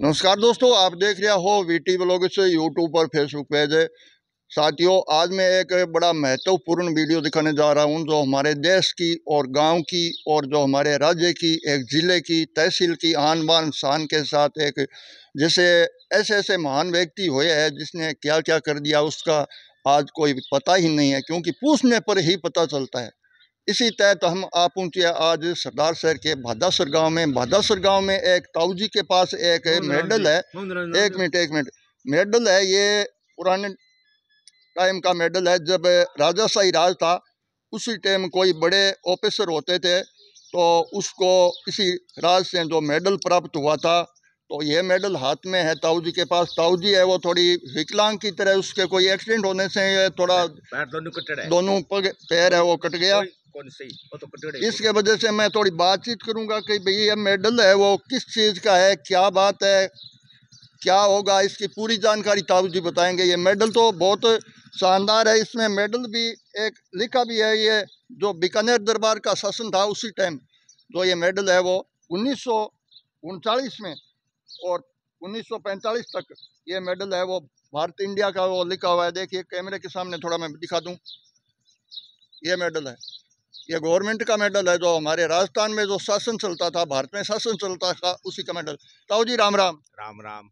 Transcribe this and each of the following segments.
नमस्कार दोस्तों आप देख रहे हो वी टी ब्लॉग से यूट्यूब पर फेसबुक पेज है साथियों आज मैं एक बड़ा महत्वपूर्ण वीडियो दिखाने जा रहा हूं जो हमारे देश की और गांव की और जो हमारे राज्य की एक ज़िले की तहसील की आन बान शान के साथ एक जैसे ऐसे ऐसे महान व्यक्ति हुए हैं जिसने क्या क्या कर दिया उसका आज कोई पता ही नहीं है क्योंकि पूछने पर ही पता चलता है इसी तहत तो हम आ पहुँचे आज सरदार शहर के भादासर गांव में भादासुर गांव में एक ताऊजी के पास एक मेडल है एक मिनट एक मिनट मेडल है ये पुराने टाइम का मेडल है जब राजा शाही राज था उसी टाइम कोई बड़े ऑफिसर होते थे तो उसको इसी राज से जो मेडल प्राप्त हुआ था तो ये मेडल हाथ में है ताऊ जी के पास ताऊ जी है वो थोड़ी विकलांग की तरह उसके कोई एक्सीडेंट होने से थोड़ा दोनों दोनों पैर है वो कट गया कौन सी वो तो इसके वजह से मैं थोड़ी बातचीत करूंगा कि भई ये मेडल है वो किस चीज़ का है क्या बात है क्या होगा इसकी पूरी जानकारी ताऊ जी बताएंगे ये मेडल तो बहुत शानदार है इसमें मेडल भी एक लिखा भी है ये जो बीकानेर दरबार का शासन था उसी टाइम जो ये मेडल है वो उन्नीस में और 1945 तक ये मेडल है वो भारत इंडिया का वो लिखा हुआ है देखिए कैमरे के सामने थोड़ा मैं दिखा दूँ ये मेडल है ये गवर्नमेंट का मेडल है जो हमारे राजस्थान में जो शासन चलता था भारत में शासन चलता था उसी का मेडल ताऊ जी राम राम राम राम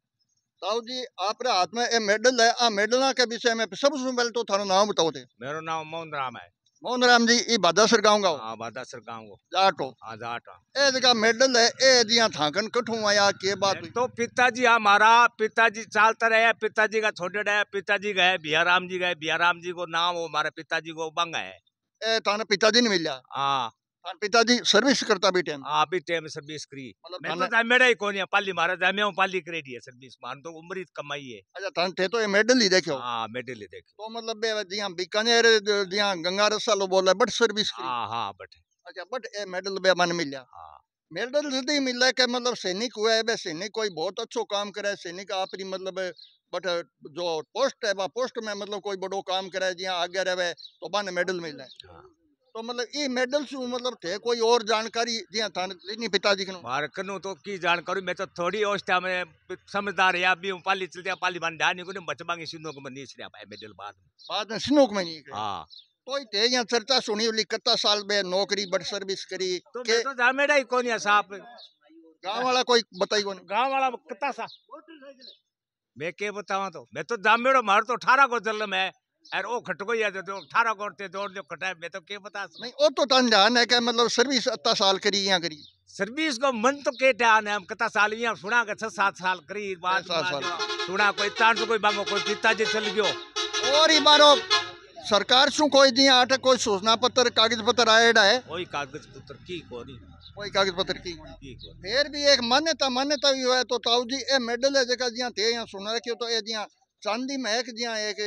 ताऊ जी आप हाथ में ये मेडल है आ मेडल के विषय में सबसे पहले तो थारो नाम बताओ थे मेरा नाम मोहन राम है मोहन राम जी ये बादासर गाँव का हाँ बादासर गाँव को जाटो हाँ जाटो ए जगह मेडल है ए जी थाकन कठू आया के बात तो पिताजी हमारा हाँ, पिताजी चालता रहे पिताजी का छोटे रहे पिताजी गए राम जी गए राम जी को नाम हो हमारे पिताजी को बंग है थाने पिताजी ने मिलया हाँ पिताजी सर्विस करता भी टाइम हाँ भी टाइम सर्विस करी मतलब मैं तो मेरा ही कोनी पाली मारा था मैं पाली करेडी है सर्विस मान तो उम्र ही कमाई है अच्छा थाने थे तो ये मेडल ही देखो हां मेडल ही देखो तो मतलब जिया बीकानेर जिया गंगा रसालो बोले बट सर्विस करी हां हां बट अच्छा बट ये मेडल बे मन मिलया हां मेडल यदि मिले के मतलब सैनिक हुआ है सैनिक कोई बहुत अच्छो काम करे सैनिक आपरी मतलब बट जो पोस्ट है पोस्ट में मतलब कोई बड़ो काम करे जहाँ आगे रहे तो बाने मेडल मिले हाँ। तो मतलब ये मेडल से मतलब थे कोई और जानकारी जिया था नहीं पिताजी के मार कनु तो की जानकारी मैं तो थोड़ी और था मैं समझदार या भी हूं पाली चलते पाली बन डानी को बचबांगे सिनोक में नहीं छड़या भाई मेडल बाद बाद में सिनोक में नहीं हां કોઈ તે અહીંયા ચર્ચા સુણી ઓલી કત્તા સાલ બે નોકરી બટ સર્વિસ કરી કે તો જામેડા ઈ કોની સાપ ગાંવ વાળા કોઈ બતાઈ કોની ગાંવ વાળા કત્તા સા मैं के बतावा तो मैं तो जामेड़ो मार तो अठारह को जल में अरे ओ खटको ही तो अठारह को ते जोड़ दो खटा मैं तो के बता नहीं ओ तो तन जान है क्या मतलब सर्विस अत्ता साल करी या करी सर्विस को मन तो के टान है हम कता साल यहाँ सुना के छह सात साल करी बात सुना कोई तांड कोई बांगो कोई पिताजी चल गयो और ही मारो सरकार शू कोई दी आठ कोई सूचना पत्र कागज पत्र आएडा है कोई कागज पत्र की कोनी कोई कागज पत्र की फिर भी एक मान्यता मान्यता भी है तो ताऊ जी ए मेडल है जका जिया थे या सुन रखियो तो ए जिया चांदी महक जिया एक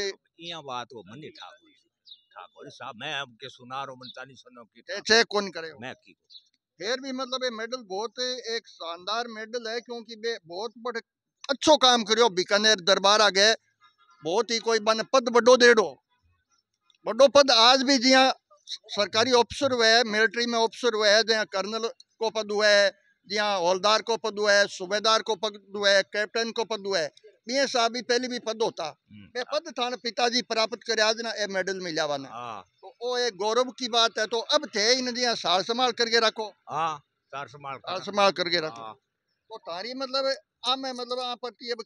इया बात को मन्ने ठाकुर ठाकुर साहब मैं अब के सुना रो मन चांदी सुनो की चेक कौन करे मैं की फिर भी मतलब ये मेडल बहुत एक शानदार मेडल है क्योंकि बे बहुत बड़े अच्छो काम करियो बीकानेर दरबार आ गए बहुत ही कोई बन पद बड़ो देड़ो वॾो पद आज बि जीअं सरकारी ऑफिसर हुआ मिलिट्री में ऑफिसर हुआ जंहिं कर्नल को पद हुआ जीअं हौलदार को पद हुआ सूबेदार को पद हुआ कैप्टन को पद हुआ ॿिए सां बि पहले बि पद होता ये पद थाने पिताजी प्राप्त कर आज ना ये मेडल मिलिया वा तो वो ये गौरव की बात है तो अब थे इन जी सार संभाल करके रखो हाँ सार संभाल सार संभाल करके रखो तो तारी मतलब मतलब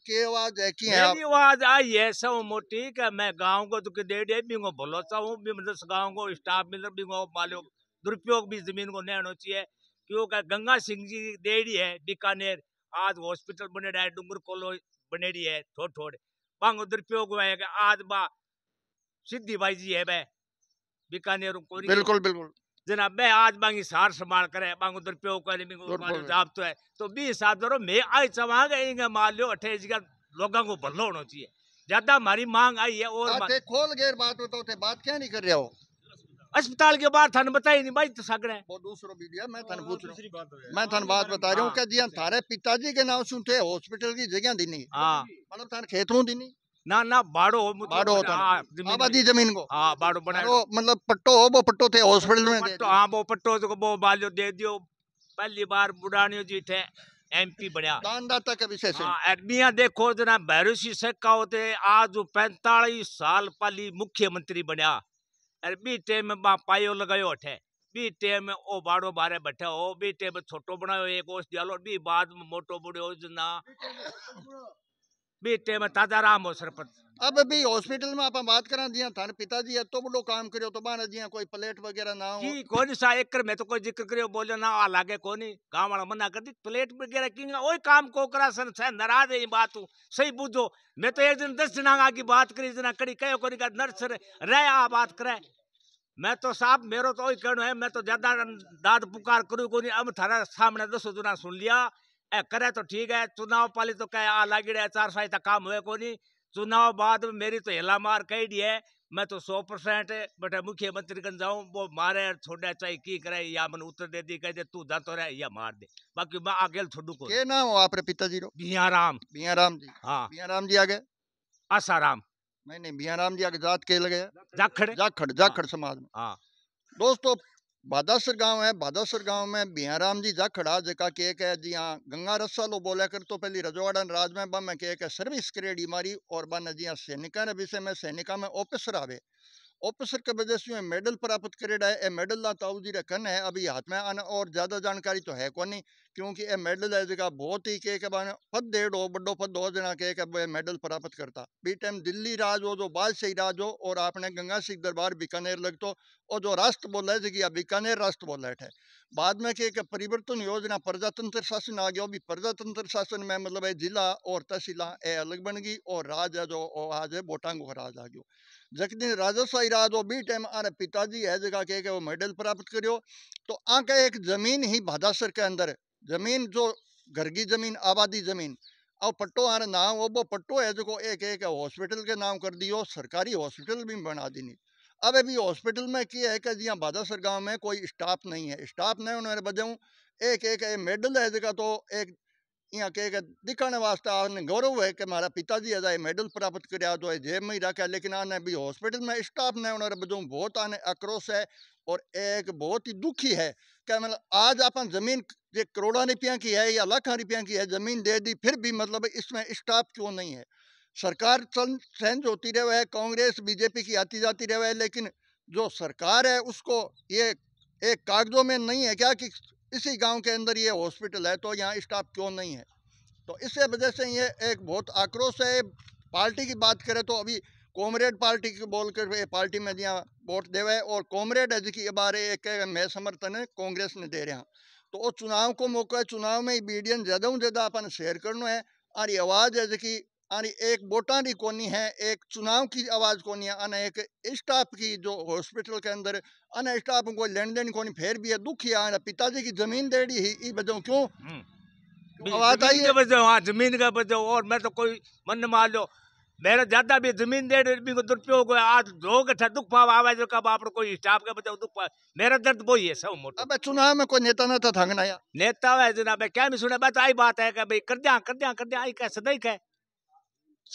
के आवाज है की आवाज आई है मोटी के मैं गांव को तो दे दे मतलब गांव को स्टाफ मतलब दुरुपयोग भी जमीन को नहीं होना चाहिए क्योंकि गंगा सिंह जी देरी है बीकानेर आज हॉस्पिटल बने रहा है डूंगर बने रही है थोड़ थोड़ बांगो दुरुपयोग हुआ है आज बा सिद्धि भाई जी है वह बीकानेर बिल्कुल बिल्कुल जना मैं आज बांगी सार संभाल करे बांगो दर प्यो करे मिंगो मारो जाप तो है तो बी हिसाब दरो मैं आई चवांग इंगे मान लियो अठे जगह लोगा को भलो होना चाहिए ज्यादा हमारी मांग आई है और बात खोल गैर बात बताओ थे बात क्या नहीं कर रहे हो अस्पताल के बाहर थाने बताई नहीं भाई तो सगड़े वो दूसरो वीडियो मैं थाने पूछ रहा हूं मैं थाने बात बता रहा हूं कि जिया थारे पिताजी के नाम सुनते हॉस्पिटल की जगह दी नहीं हां मतलब थाने खेतों दी नहीं ना ना बाड़ो हो मतलब बाड़ो होता ना आबादी हाँ, जमीन को हाँ बाड़ो बनाओ मतलब पट्टो हो वो पट्टो थे हॉस्पिटल में पट्टो हाँ वो पट्टो तो वो बालो दे दियो पहली बार बुढ़ानियों जी थे एमपी बढ़िया दानदाता का विशेष आदमिया हाँ, देखो जना भैरोसी सक्का होते आज वो पैंतालीस साल पहली मुख्यमंत्री बढ़िया अरे बी टेम में पायो लगायो अठे बी टेम ओ बाड़ो बारे बैठे हो बी टेम छोटो बनायो एक ओस डालो बी बाद में मोटो बड़ो जना बेटे में ताजा राम हो सरपंच अब भी हॉस्पिटल में आप बात करा दिया थाने पिताजी है तो बड़ो काम करियो तो बाना दिया कोई प्लेट वगैरह ना हो जी कोनी सा एकर में तो कोई जिक्र करियो बोले ना आ लागे कोनी गांव वाला मना कर दी प्लेट वगैरह की ओई काम को करा सन से नाराज है बात हूं सही बुझो मैं तो एक दिन दस जना की बात करी जना कड़ी कहो कोनी का नर्स रह आ बात करे मैं तो साहब मेरा तो वही कहना है मैं तो ज्यादा दाद पुकार करू कोनी अब थारा सामने दसो जना सुन लिया करे तो ठीक है चुनाव पाली तो कह आ लागिड़े चार साई तक काम हुए को नहीं चुनाव बाद में मेरी तो हेला मार कह दी है मैं तो 100 परसेंट बेटा मुख्यमंत्री कन जाऊं वो मारे छोड़े चाहे की करे या मन उत्तर दे दी कह दे तू दा तो रहे या मार दे बाकी मैं आगे छोड़ू को के नाम हो आपरे पिताजी रो बिया राम बिया राम जी हाँ राम जी आगे आसाराम नहीं नहीं बिया राम जी आगे जात के लगे जाखड़ जाखड़ जाखड़ हाँ। समाज में हाँ दोस्तों बादासर गांव है बादासर गांव में बिहाराम जी जाखड़ा जका के कह जी हाँ गंगा रस्सा लो बोला कर तो पहली रजवाड़ा राज में कह के सर्विस क्रेडी मारी और बन जी हाँ सैनिका ने विषय में सैनिका में ऑफिसर आवे ऑफिसर के वजह से मेडल प्राप्त करेडा है ए मेडल ला ताऊ जी रखन है अभी हाथ में आना और ज़्यादा जानकारी तो है कौन नहीं क्योंकि ਇਹ ਮੈਡਲ है ਜਿਹੜਾ बहुत ही ਕੇ बने फदे डो बड़ो ਵੱਡੋ ਫਦ ਹੋ ਦੇਣਾ ਕੇ ਕਿ ਮੈਡਲ प्राप्त करता बी टाइम दिल्ली राज हो जो बादशाही राज हो और आपने गंगा सिंह दरबार बीकानेर लग तो और जो राष्ट्र बोला है जी बीकानेर राष्ट्र बोला है बाद में के परिवर्तन योजना प्रजातंत्र शासन आ गया भी प्रजातंत्र शासन में मतलब है जिला और तहसीला ए अलग बन गई और राज है जो आज है बोटांग राज आ गयो दिन राजस्वाई राज हो बी टाइम आने पिताजी है जगह कह के वो मेडल प्राप्त करो तो आके एक जमीन ही भादासर के अंदर ज़मीन जो घर की ज़मीन आबादी ज़मीन और पट्टो हमारे नाम वो वो पट्टो है जो एक एक हॉस्पिटल के नाम कर दियो सरकारी हॉस्पिटल भी बना दी अब अभी हॉस्पिटल में क्या है कि जी बादासर गाँव में कोई स्टाफ नहीं है स्टाफ नहीं उन्होंने बजाऊँ एक एक मेडल है जो तो एक यहाँ के, दिखाने वास्ते आने गौरव है कि हमारा पिताजी है मेडल प्राप्त कराया तो जेब में ही रखा लेकिन आने अभी हॉस्पिटल में स्टाफ नहीं उन्होंने बजाऊँ बहुत आने आक्रोश है और एक बहुत ही दुखी है क्या मतलब आज अपन जमीन ये करोड़ों रुपया की है या लाखों रुपया की है जमीन दे दी फिर भी मतलब इसमें स्टाफ क्यों नहीं है सरकार चेंज होती रहे है कांग्रेस बीजेपी की आती जाती रहे है लेकिन जो सरकार है उसको ये एक कागजों में नहीं है क्या कि इसी गांव के अंदर ये हॉस्पिटल है तो यहाँ स्टाफ क्यों नहीं है तो इस वजह से ये एक बहुत आक्रोश है पार्टी की बात करें तो अभी कॉमरेड पार्टी की बोल कर पार्टी में दिया वोट देवे और कॉमरेड अज की बारे एक मैं समर्थन कांग्रेस ने दे रहा तो वो चुनाव को मौका है चुनाव में बीडियन ज्यादा ज्यादा अपन शेयर करना है और आवाज़ अज की आनी एक वोटा की कोनी है एक चुनाव की आवाज़ कोनी है अने एक स्टाफ की जो हॉस्पिटल के अंदर अने स्टाफ कोई लेन देन कोनी फिर भी है दुखी है पिताजी की जमीन दे रही हम्म। है बजाऊ क्यों आवाज हाँ, आई है जमीन का बजाऊ और मैं तो कोई मन मान लो मेरे दादा भी जमीन दे को दुरुपयोग आज दो गठा दुख पाव आवे जो कब आप कोई स्टाफ के बचाओ दुख पाव मेरा दर्द वो ही है सब मोटा अबे चुनाव में कोई नेता ना था थंगना या नेता है जनाब क्या मैं सुने बात आई बात है कि भाई कर दिया कर दिया कर दिया आई कैसे नहीं कह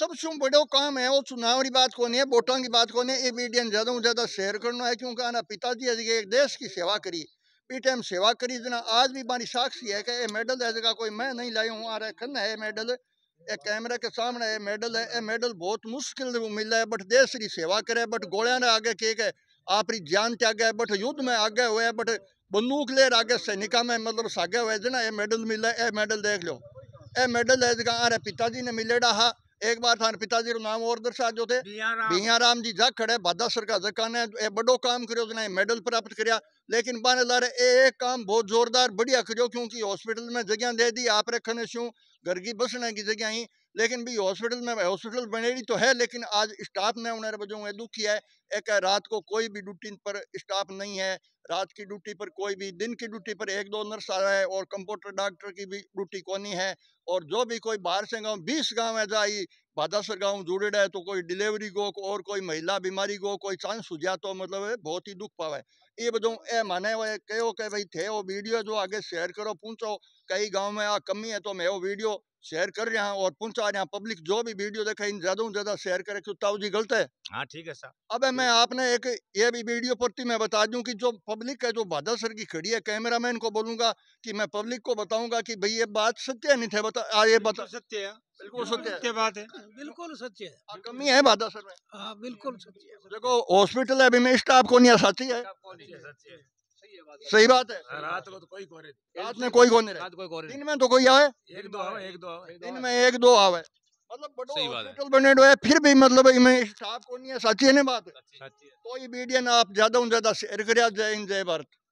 सबसे बड़ो काम है वो चुनाव की बात कौन है वोटों की बात कौन है ये मीडिया ज्यादा ज्यादा शेयर करना है क्योंकि आना पिताजी है एक देश की सेवा करी पी टाइम सेवा करी जना आज भी बारी साक्षी है कि ये मेडल है जगह कोई मैं नहीं लाई हूँ आ रहा है खन्ना है मेडल ਇਹ ਕੈਮਰੇ ਕੇ ਸਾਹਮਣੇ ਇਹ ਮੈਡਲ ਹੈ ਇਹ ਮੈਡਲ ਬਹੁਤ ਮੁਸ਼ਕਿਲ ਮਿਲਾ ਹੈ ਬਟ ਦੇਸ਼ ਦੀ ਸੇਵਾ ਕਰੇ ਬਟ ਗੋਲਿਆਂ ਨੇ ਆਗੇ ਕੀ ਹੈ ਆਪਣੀ ਜਾਨ ਤੇ ਆਗੇ ਬਟ ਯੁੱਧ में आगे हुए बट बंदूक ले आगे सैनिका में मतलब सागे हुए जना ये मेडल मिला ये मेडल देख लो ये मेडल है जगह अरे पिताजी ने मिलेड़ा हा एक बार थाने पिताजी नाम और दर्शा जो थे भिया राम जी जा खड़े बादा सरकार जका ने बड़ो काम करो उसने मेडल प्राप्त कर लेकिन बाने लारे ए एक काम बहुत जोरदार बढ़िया करो क्योंकि हॉस्पिटल में जगह दे दी आप रखने शू घर की बसने की जगह ही लेकिन भी हॉस्पिटल में हॉस्पिटल रही तो है लेकिन आज स्टाफ ने उन्हें वजह दुख किया है एक है रात को कोई भी ड्यूटी पर स्टाफ नहीं है रात की ड्यूटी पर कोई भी दिन की ड्यूटी पर एक दो नर्स आ रहा है और कंप्यूटर डॉक्टर की भी ड्यूटी कोनी है और जो भी कोई बाहर से गाँव बीस गाँव है जाए भादासर गाँव जुड़े है तो कोई डिलीवरी को और कोई महिला बीमारी गो कोई चांस सुझा तो मतलब बहुत ही दुख पावे ये बजो ए माने वो कहो के भाई थे वो वीडियो जो आगे शेयर करो पूछो कई गाँव में आ कमी है तो मैं वो वीडियो शेयर कर रहे हैं और पूछा रहे हैं पब्लिक जो भी वीडियो देखा इन ज्यादा ज्यादा शेयर करे तो ताऊ जी गलत है हाँ ठीक है सर अब मैं आपने एक ये भी वीडियो प्रति मैं बता दूं कि जो पब्लिक है जो बादल सर की खड़ी है कैमरा मैन को बोलूंगा कि मैं पब्लिक को बताऊंगा कि भाई ये बात सत्य नहीं थे बता आ, ये बता सत्य है बिल्कुल सत्य बात है हाँ, बिल्कुल सत्य है हाँ, कमी है भादा सर में हाँ, बिल्कुल सत्य देखो हॉस्पिटल है अभी मैं स्टाफ को नहीं साथी है सही बात है हाँ, रात को तो कोई कोरे रात में कोई कोने रात कोई कोरे दिन में तो कोई आवे एक दो आवे एक दो आवे दिन में एक दो आवे मतलब बड़ो हॉस्पिटल बने है फिर भी मतलब इनमें स्टाफ को नहीं है साची है ना बात है तो ये वीडियो आप ज्यादा से ज्यादा शेयर करिया जय हिंद जय भारत